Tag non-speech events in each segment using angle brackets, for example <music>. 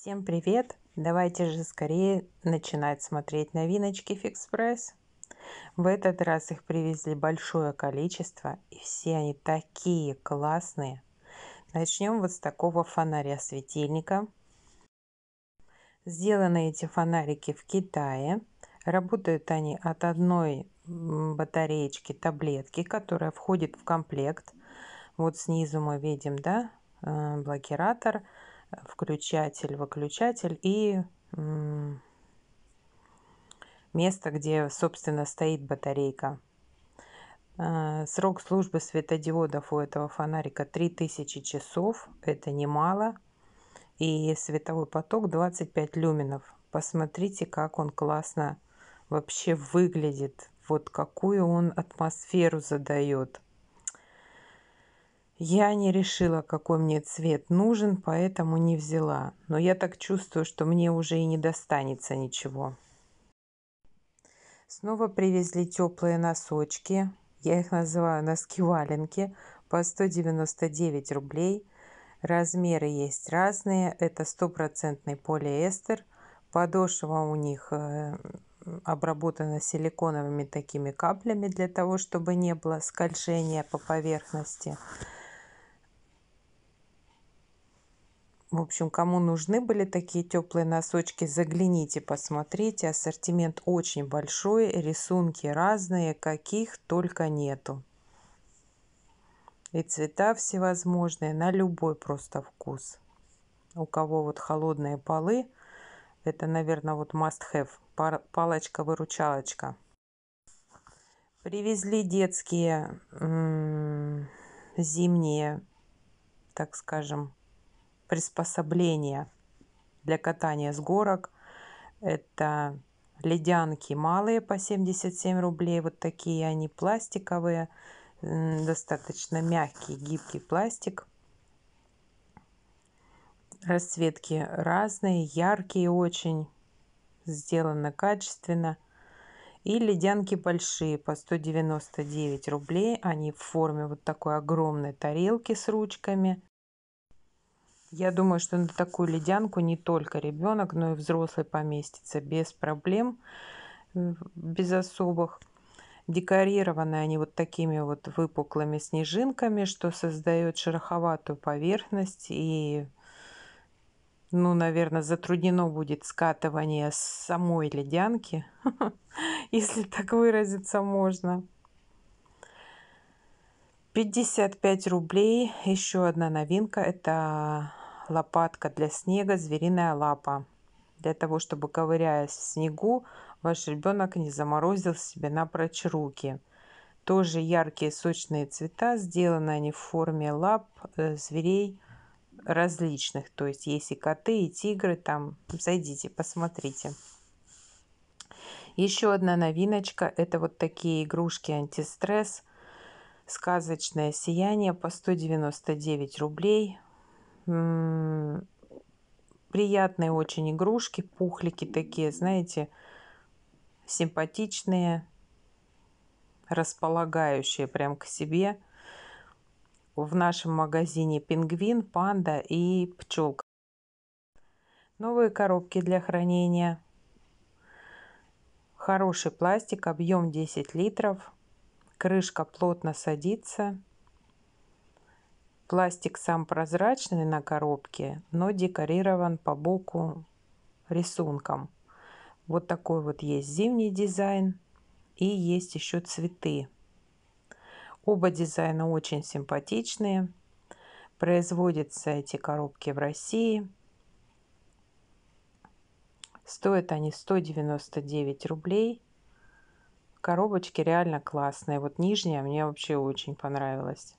Всем привет! Давайте же скорее начинать смотреть новиночки Фикс В этот раз их привезли большое количество, и все они такие классные. Начнем вот с такого фонаря-светильника. Сделаны эти фонарики в Китае. Работают они от одной батареечки таблетки, которая входит в комплект. Вот снизу мы видим, да, э, блокиратор – включатель, выключатель и место, где, собственно, стоит батарейка. Э, срок службы светодиодов у этого фонарика 3000 часов, это немало. И световой поток 25 люминов. Посмотрите, как он классно вообще выглядит, вот какую он атмосферу задает. Я не решила, какой мне цвет нужен, поэтому не взяла. Но я так чувствую, что мне уже и не достанется ничего. Снова привезли теплые носочки. Я их называю носки-валенки по 199 рублей. Размеры есть разные. Это стопроцентный полиэстер. Подошва у них э, обработана силиконовыми такими каплями для того, чтобы не было скольжения по поверхности. В общем, кому нужны были такие теплые носочки, загляните, посмотрите. Ассортимент очень большой, рисунки разные, каких только нету. И цвета всевозможные, на любой просто вкус. У кого вот холодные полы, это, наверное, вот must have, палочка-выручалочка. Привезли детские зимние, так скажем, приспособления для катания с горок. Это ледянки малые по 77 рублей, вот такие они пластиковые, достаточно мягкий, гибкий пластик. Расцветки разные, яркие очень, сделано качественно. И ледянки большие по 199 рублей. Они в форме вот такой огромной тарелки с ручками. Я думаю, что на такую ледянку не только ребенок, но и взрослый поместится без проблем, без особых. Декорированы они вот такими вот выпуклыми снежинками, что создает шероховатую поверхность и ну, наверное, затруднено будет скатывание с самой ледянки, <laughs> если так выразиться можно. 55 рублей. Еще одна новинка. Это лопатка для снега, звериная лапа. Для того, чтобы ковыряясь в снегу, ваш ребенок не заморозил себе напрочь руки. Тоже яркие сочные цвета, сделаны они в форме лап э, зверей различных. То есть есть и коты, и тигры, там зайдите, посмотрите. Еще одна новиночка – это вот такие игрушки антистресс. Сказочное сияние по 199 рублей приятные очень игрушки, пухлики такие, знаете, симпатичные, располагающие прям к себе. В нашем магазине пингвин, панда и пчелка. Новые коробки для хранения. Хороший пластик, объем 10 литров. Крышка плотно садится. Пластик сам прозрачный на коробке, но декорирован по боку рисунком. Вот такой вот есть зимний дизайн и есть еще цветы. Оба дизайна очень симпатичные. Производятся эти коробки в России. Стоят они 199 рублей. Коробочки реально классные. Вот нижняя мне вообще очень понравилась.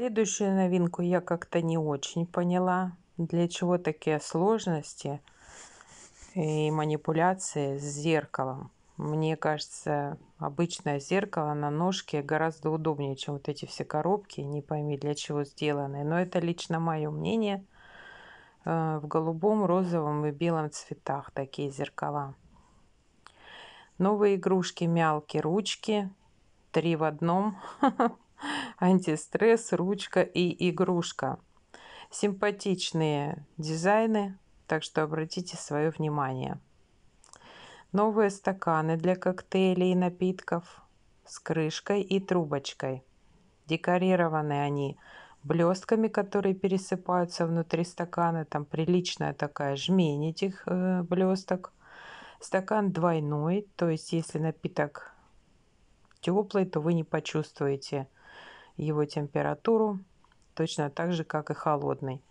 Следующую новинку я как-то не очень поняла. Для чего такие сложности и манипуляции с зеркалом? Мне кажется, обычное зеркало на ножке гораздо удобнее, чем вот эти все коробки, не пойми для чего сделаны. Но это лично мое мнение. Э, в голубом, розовом и белом цветах такие зеркала. Новые игрушки, мялки, ручки. Три в одном. <laughs> антистресс, ручка и игрушка. Симпатичные дизайны, так что обратите свое внимание. Новые стаканы для коктейлей и напитков с крышкой и трубочкой. Декорированы они блестками, которые пересыпаются внутри стакана. Там приличная такая жмень этих э, блесток. Стакан двойной, то есть если напиток теплый, то вы не почувствуете его температуру, точно так же, как и холодный.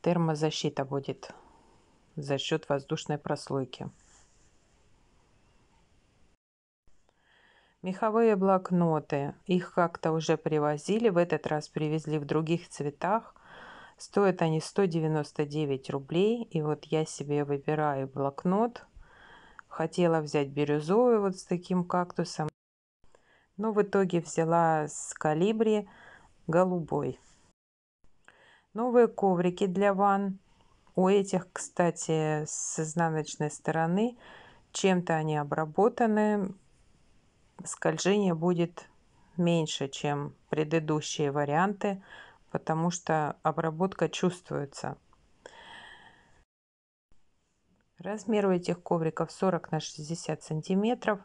Термозащита будет за счет воздушной прослойки. Меховые блокноты. Их как-то уже привозили, в этот раз привезли в других цветах. Стоят они 199 рублей. И вот я себе выбираю блокнот. Хотела взять бирюзовый вот с таким кактусом но ну, в итоге взяла с калибри голубой. Новые коврики для ванн. У этих, кстати, с изнаночной стороны чем-то они обработаны. Скольжение будет меньше, чем предыдущие варианты, потому что обработка чувствуется. Размер у этих ковриков 40 на 60 сантиметров.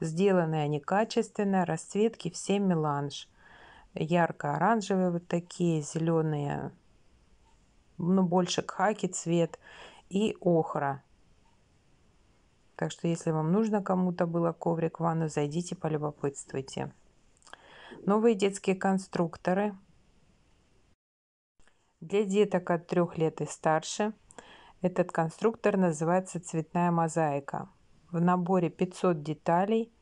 Сделаны они качественно, расцветки все меланж. Ярко-оранжевые вот такие, зеленые, ну больше кхаки цвет и охра. Так что если вам нужно кому-то было коврик в ванну, зайдите, полюбопытствуйте. Новые детские конструкторы для деток от трех лет и старше. Этот конструктор называется цветная мозаика в наборе 500 деталей.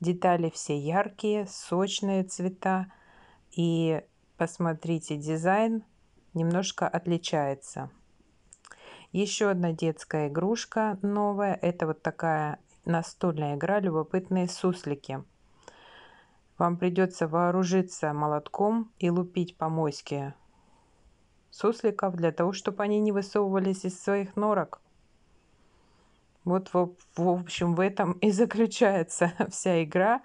Детали все яркие, сочные цвета. И посмотрите, дизайн немножко отличается. Еще одна детская игрушка новая. Это вот такая настольная игра «Любопытные суслики». Вам придется вооружиться молотком и лупить по сусликов для того, чтобы они не высовывались из своих норок. Вот, в, в общем, в этом и заключается <laughs> вся игра.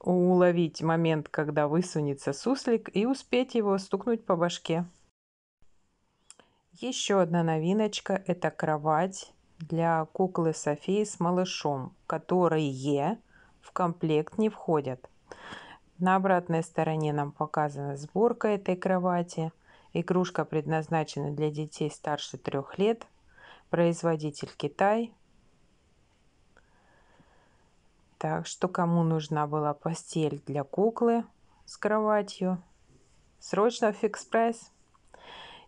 Уловить момент, когда высунется суслик, и успеть его стукнуть по башке. Еще одна новиночка – это кровать для куклы Софии с малышом, которые в комплект не входят. На обратной стороне нам показана сборка этой кровати. Игрушка предназначена для детей старше трех лет – производитель Китай. Так что кому нужна была постель для куклы с кроватью, срочно в фикс-прайс.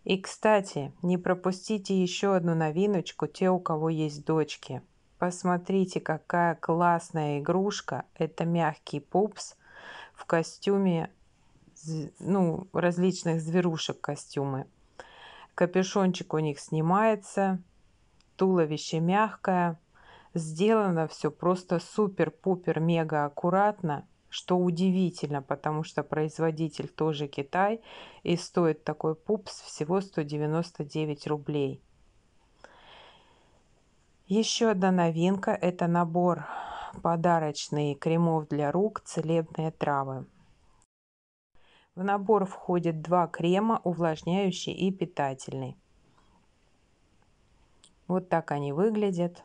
И, кстати, не пропустите еще одну новиночку те, у кого есть дочки. Посмотрите, какая классная игрушка. Это мягкий пупс в костюме, ну, различных зверушек костюмы. Капюшончик у них снимается, туловище мягкое. Сделано все просто супер-пупер мега аккуратно, что удивительно, потому что производитель тоже Китай, и стоит такой пупс всего 199 рублей. Еще одна новинка – это набор подарочный кремов для рук «Целебные травы». В набор входит два крема, увлажняющий и питательный. Вот так они выглядят.